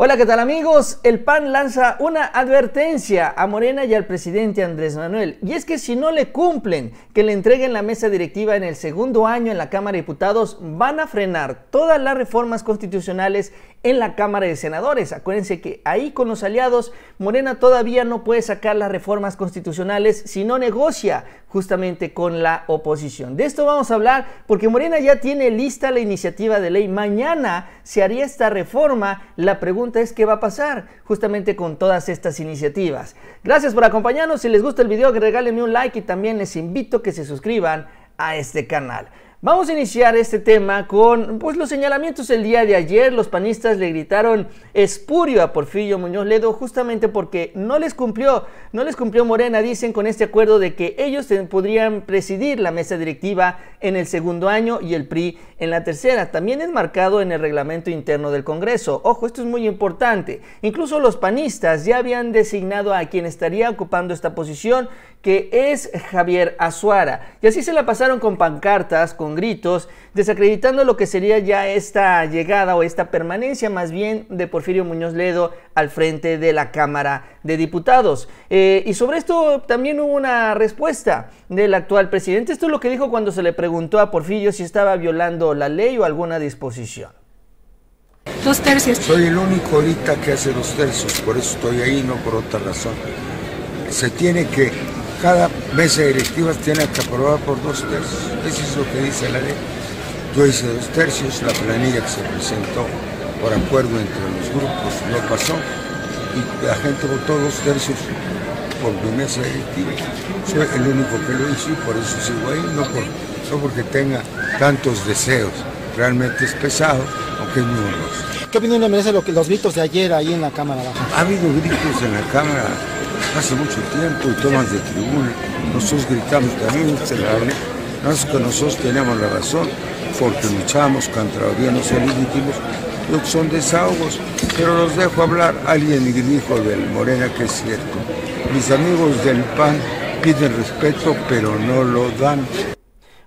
Hola, ¿qué tal amigos? El PAN lanza una advertencia a Morena y al presidente Andrés Manuel. Y es que si no le cumplen que le entreguen la mesa directiva en el segundo año en la Cámara de Diputados, van a frenar todas las reformas constitucionales en la Cámara de Senadores. Acuérdense que ahí con los aliados, Morena todavía no puede sacar las reformas constitucionales si no negocia justamente con la oposición. De esto vamos a hablar porque Morena ya tiene lista la iniciativa de ley. Mañana se haría esta reforma. La pregunta es qué va a pasar justamente con todas estas iniciativas. Gracias por acompañarnos. Si les gusta el video, regálenme un like y también les invito a que se suscriban a este canal. Vamos a iniciar este tema con pues, los señalamientos el día de ayer. Los panistas le gritaron espurio a Porfirio Muñoz Ledo justamente porque no les cumplió, no les cumplió Morena, dicen, con este acuerdo de que ellos podrían presidir la mesa directiva en el segundo año y el PRI en la tercera. También es marcado en el reglamento interno del Congreso. Ojo, esto es muy importante. Incluso los panistas ya habían designado a quien estaría ocupando esta posición, que es Javier Azuara. Y así se la pasaron con pancartas, con gritos, desacreditando lo que sería ya esta llegada o esta permanencia más bien de Porfirio Muñoz Ledo al frente de la Cámara de Diputados. Eh, y sobre esto también hubo una respuesta del actual presidente. Esto es lo que dijo cuando se le preguntó a Porfirio si estaba violando la ley o alguna disposición. Dos tercios. Soy el único ahorita que hace dos tercios, por eso estoy ahí, no por otra razón. Se tiene que cada mesa directiva tiene que aprobar por dos tercios. Eso es lo que dice la ley. Yo hice dos tercios, la planilla que se presentó por acuerdo entre los grupos no pasó y la gente votó dos tercios por mi mesa directiva. Soy el único que lo hizo y por eso sigo ahí, no, porque tenga tantos deseos. Realmente es pesado, aunque es muy honroso. ¿Qué opinión le merece los gritos de ayer ahí en la Cámara Baja? Ha habido gritos en la Cámara hace mucho tiempo y tomas de tribuna. Nosotros gritamos también, es que nosotros tenemos la razón porque luchamos contra gobiernos ilegítimos son desahogos, pero los dejo hablar. Alguien dijo del Morena que es cierto. Mis amigos del PAN piden respeto, pero no lo dan.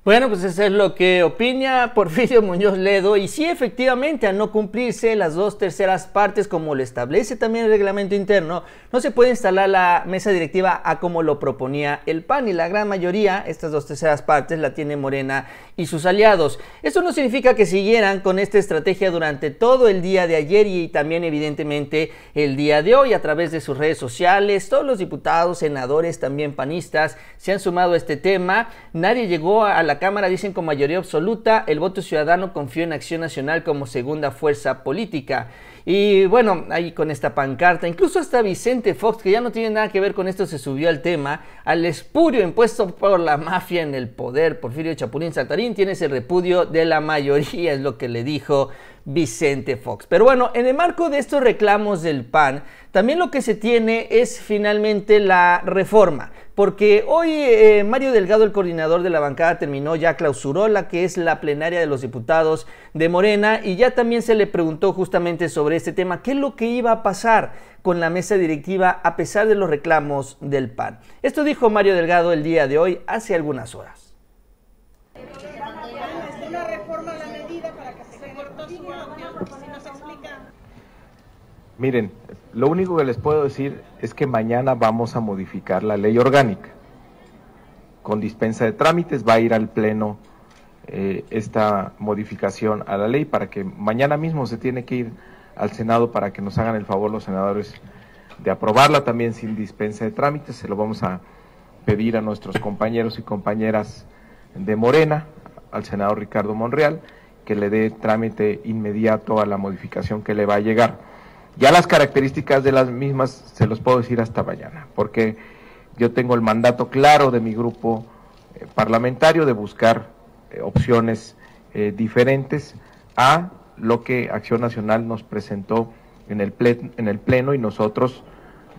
Bueno, pues eso es lo que opina Porfirio Muñoz Ledo y sí, efectivamente, al no cumplirse las dos terceras partes como lo establece también el reglamento interno, no se puede instalar la mesa directiva a como lo proponía el PAN y la gran mayoría, estas dos terceras partes, la tiene Morena y sus aliados. Eso no significa que siguieran con esta estrategia durante todo el día de ayer y también evidentemente el día de hoy a través de sus redes sociales, todos los diputados, senadores, también panistas se han sumado a este tema, nadie llegó a la la Cámara dicen con mayoría absoluta el voto ciudadano confió en Acción Nacional como segunda fuerza política. Y bueno, ahí con esta pancarta, incluso hasta Vicente Fox, que ya no tiene nada que ver con esto, se subió al tema, al espurio impuesto por la mafia en el poder. Porfirio Chapulín Saltarín tiene ese repudio de la mayoría, es lo que le dijo Vicente Fox. Pero bueno, en el marco de estos reclamos del PAN, también lo que se tiene es finalmente la reforma porque hoy eh, Mario Delgado, el coordinador de la bancada, terminó, ya clausuró la que es la plenaria de los diputados de Morena y ya también se le preguntó justamente sobre este tema, qué es lo que iba a pasar con la mesa directiva a pesar de los reclamos del PAN. Esto dijo Mario Delgado el día de hoy, hace algunas horas. Miren, lo único que les puedo decir es que mañana vamos a modificar la ley orgánica. Con dispensa de trámites va a ir al Pleno eh, esta modificación a la ley para que mañana mismo se tiene que ir al Senado para que nos hagan el favor los senadores de aprobarla también sin dispensa de trámites. Se lo vamos a pedir a nuestros compañeros y compañeras de Morena, al senador Ricardo Monreal, que le dé trámite inmediato a la modificación que le va a llegar. Ya las características de las mismas se los puedo decir hasta mañana, porque yo tengo el mandato claro de mi grupo eh, parlamentario de buscar eh, opciones eh, diferentes a lo que Acción Nacional nos presentó en el, en el Pleno y nosotros,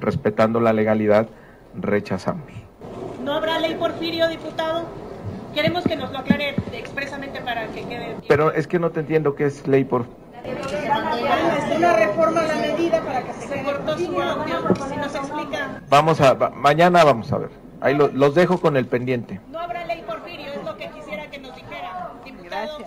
respetando la legalidad, rechazamos. ¿No habrá ley porfirio, diputado? Queremos que nos lo aclare expresamente para que quede. Pero es que no te entiendo qué es ley porfirio reforma a la medida para que se, cortó Vamos a, mañana vamos a ver. Ahí los dejo con el pendiente. No habrá ley Porfirio, es lo que quisiera que nos dijera. Diputado.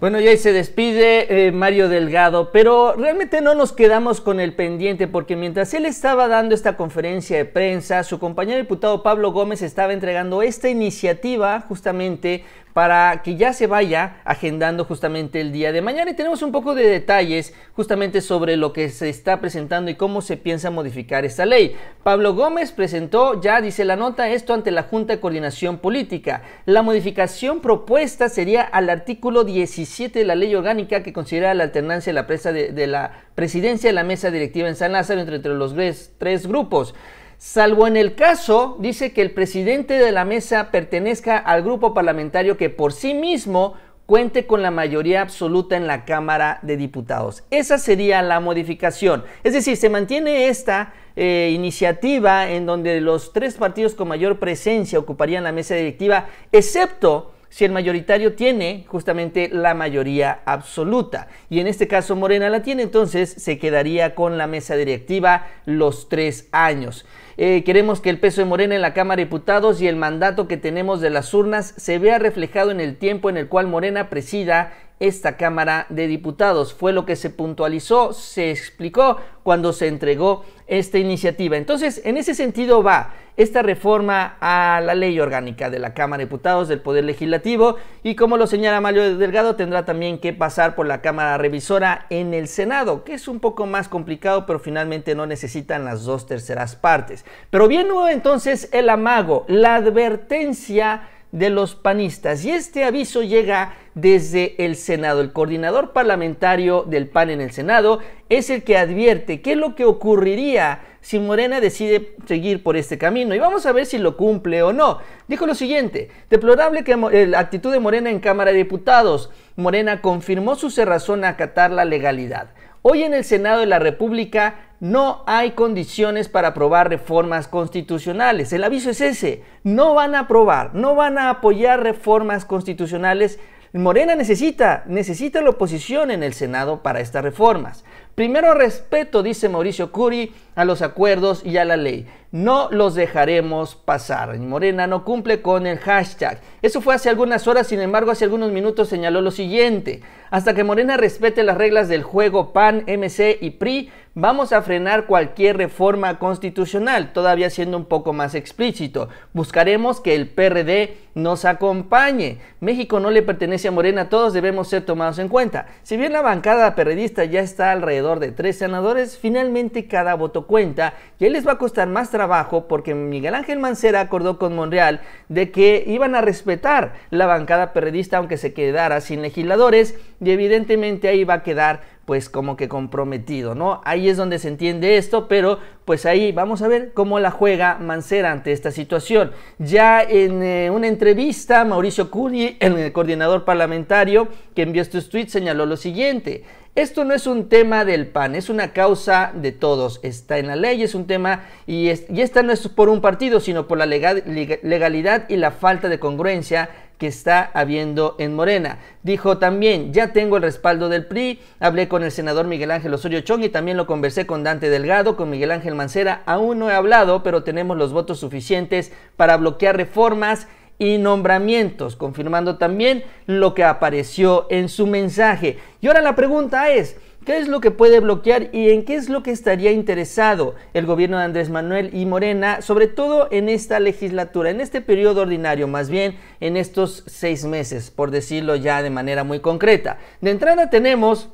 Bueno, y ahí se despide eh, Mario Delgado, pero realmente no nos quedamos con el pendiente porque mientras él estaba dando esta conferencia de prensa, su compañero diputado Pablo Gómez estaba entregando esta iniciativa justamente para que ya se vaya agendando justamente el día de mañana y tenemos un poco de detalles justamente sobre lo que se está presentando y cómo se piensa modificar esta ley. Pablo Gómez presentó, ya dice la nota, esto ante la Junta de Coordinación Política. La modificación propuesta sería al artículo 17 de la ley orgánica que considera la alternancia de la, presa de, la presidencia de la mesa directiva en San Lázaro entre, los tres grupos salvo en el caso, dice que el presidente de la mesa pertenezca al grupo parlamentario que por sí mismo cuente con la mayoría absoluta en la Cámara de Diputados. Esa sería la modificación. Es decir, se mantiene esta eh, iniciativa en donde los tres partidos con mayor presencia ocuparían la mesa directiva, excepto si el mayoritario tiene justamente la mayoría absoluta. Y en este caso Morena la tiene, entonces se quedaría con la mesa directiva los tres años. Eh, queremos que el peso de Morena en la Cámara de Diputados y el mandato que tenemos de las urnas se vea reflejado en el tiempo en el cual Morena presida esta Cámara de Diputados. Fue lo que se puntualizó, se explicó cuando se entregó esta iniciativa. Entonces, en ese sentido va esta reforma a la ley orgánica de la Cámara de Diputados del Poder Legislativo y como lo señala Mario Delgado, tendrá también que pasar por la Cámara Revisora en el Senado, que es un poco más complicado, pero finalmente no necesitan las dos terceras partes. Pero bien nuevo entonces el amago, la advertencia de los panistas. Y este aviso llega desde el Senado. El coordinador parlamentario del PAN en el Senado es el que advierte qué es lo que ocurriría si Morena decide seguir por este camino. Y vamos a ver si lo cumple o no. Dijo lo siguiente, deplorable que la actitud de Morena en Cámara de Diputados. Morena confirmó su cerrazón a acatar la legalidad. Hoy en el Senado de la República no hay condiciones para aprobar reformas constitucionales. El aviso es ese. No van a aprobar, no van a apoyar reformas constitucionales. Morena necesita, necesita la oposición en el Senado para estas reformas. Primero respeto, dice Mauricio Curry a los acuerdos y a la ley. No los dejaremos pasar. Morena no cumple con el hashtag. Eso fue hace algunas horas, sin embargo, hace algunos minutos señaló lo siguiente. Hasta que Morena respete las reglas del juego PAN, MC y PRI, vamos a frenar cualquier reforma constitucional, todavía siendo un poco más explícito. Buscaremos que el PRD nos acompañe. México no le pertenece a Morena, todos debemos ser tomados en cuenta. Si bien la bancada perredista ya está alrededor de tres senadores, finalmente cada voto cuenta y ahí les va a costar más trabajo porque Miguel Ángel Mancera acordó con Monreal de que iban a respetar la bancada perredista aunque se quedara sin legisladores y evidentemente ahí va a quedar pues como que comprometido, ¿no? Ahí es donde se entiende esto, pero pues ahí vamos a ver cómo la juega Mancera ante esta situación. Ya en eh, una entrevista, Mauricio Curi, el coordinador parlamentario que envió estos tweets, señaló lo siguiente. Esto no es un tema del PAN, es una causa de todos. Está en la ley, es un tema y, esta no es por un partido, sino por la legalidad y la falta de congruencia que está habiendo en Morena. Dijo también, ya tengo el respaldo del PRI, hablé con el senador Miguel Ángel Osorio Chong y también lo conversé con Dante Delgado, con Miguel Ángel Mancera, aún no he hablado, pero tenemos los votos suficientes para bloquear reformas y nombramientos, confirmando también lo que apareció en su mensaje. Y ahora la pregunta es, ¿Qué es lo que puede bloquear y en qué es lo que estaría interesado el gobierno de Andrés Manuel y Morena, sobre todo en esta legislatura, en este periodo ordinario, más bien en estos seis meses, por decirlo ya de manera muy concreta? De entrada tenemos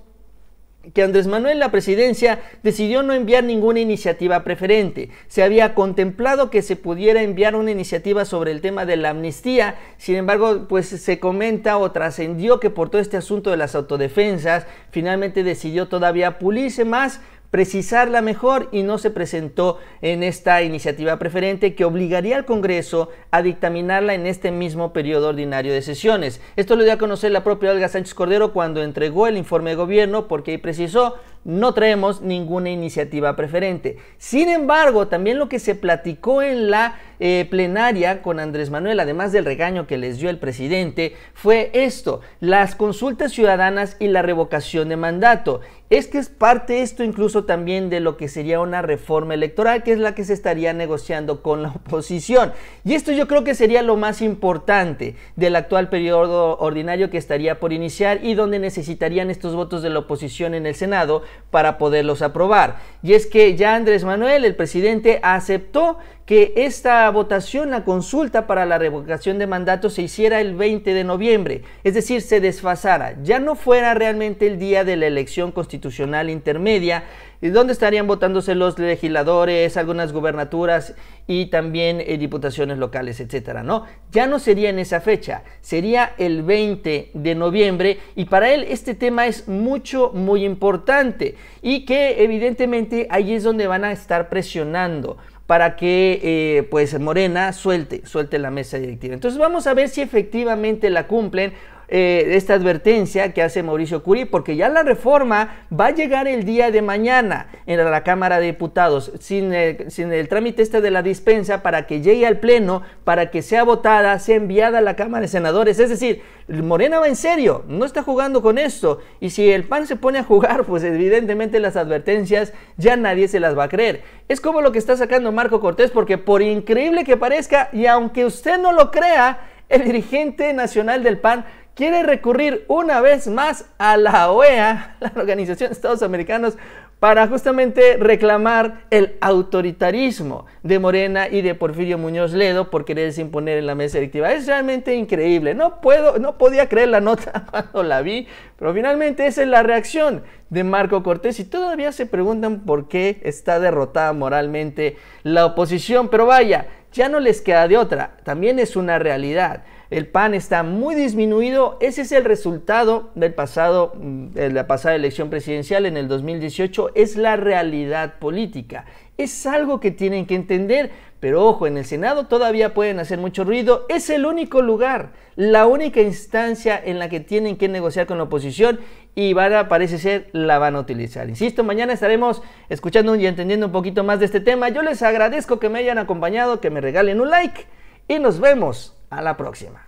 que Andrés Manuel la presidencia decidió no enviar ninguna iniciativa preferente. Se había contemplado que se pudiera enviar una iniciativa sobre el tema de la amnistía, sin embargo, pues se comenta o trascendió que por todo este asunto de las autodefensas, finalmente decidió todavía pulirse más precisarla mejor y no se presentó en esta iniciativa preferente que obligaría al Congreso a dictaminarla en este mismo periodo ordinario de sesiones. Esto lo dio a conocer la propia Olga Sánchez Cordero cuando entregó el informe de gobierno porque ahí precisó no traemos ninguna iniciativa preferente. Sin embargo, también lo que se platicó en la eh, plenaria con Andrés Manuel, además del regaño que les dio el presidente, fue esto, las consultas ciudadanas y la revocación de mandato. Es que es parte esto incluso también de lo que sería una reforma electoral, que es la que se estaría negociando con la oposición. Y esto yo creo que sería lo más importante del actual periodo ordinario que estaría por iniciar y donde necesitarían estos votos de la oposición en el Senado para poderlos aprobar. Y es que ya Andrés Manuel, el presidente, aceptó que esta votación, la consulta para la revocación de mandato se hiciera el 20 de noviembre, es decir, se desfasara, ya no fuera realmente el día de la elección constitucional intermedia, eh, donde estarían votándose los legisladores, algunas gubernaturas y también eh, diputaciones locales, etcétera, ¿no? Ya no sería en esa fecha, sería el 20 de noviembre y para él este tema es mucho muy importante y que evidentemente ahí es donde van a estar presionando para que eh, pues Morena suelte, suelte la mesa directiva. Entonces vamos a ver si efectivamente la cumplen eh, esta advertencia que hace Mauricio Curí, porque ya la reforma va a llegar el día de mañana en la Cámara de Diputados, sin el, sin el trámite este de la dispensa para que llegue al Pleno, para que sea votada, sea enviada a la Cámara de Senadores. Es decir, Morena va en serio, no está jugando con esto. Y si el PAN se pone a jugar, pues evidentemente las advertencias ya nadie se las va a creer. Es como lo que está sacando Marco Cortés, porque por increíble que parezca, y aunque usted no lo crea, el dirigente nacional del PAN quiere recurrir una vez más a la OEA, la Organización de Estados Americanos, para justamente reclamar el autoritarismo de Morena y de Porfirio Muñoz Ledo por quererse imponer en la mesa directiva. Es realmente increíble. No puedo, no podía creer la nota cuando la vi, pero finalmente esa es la reacción de Marco Cortés y todavía se preguntan por qué está derrotada moralmente la oposición. Pero vaya, ya no les queda de otra. También es una realidad el PAN está muy disminuido. Ese es el resultado del pasado, mm, de la pasada elección presidencial en el 2018. Es la realidad política. Es algo que tienen que entender. Pero ojo, en el Senado todavía pueden hacer mucho ruido. Es el único lugar, la única instancia en la que tienen que negociar con la oposición y parece ser, la van a utilizar. Insisto, mañana estaremos escuchando y entendiendo un poquito más de este tema. Yo les agradezco que me hayan acompañado, que me regalen un like y nos vemos a la próxima.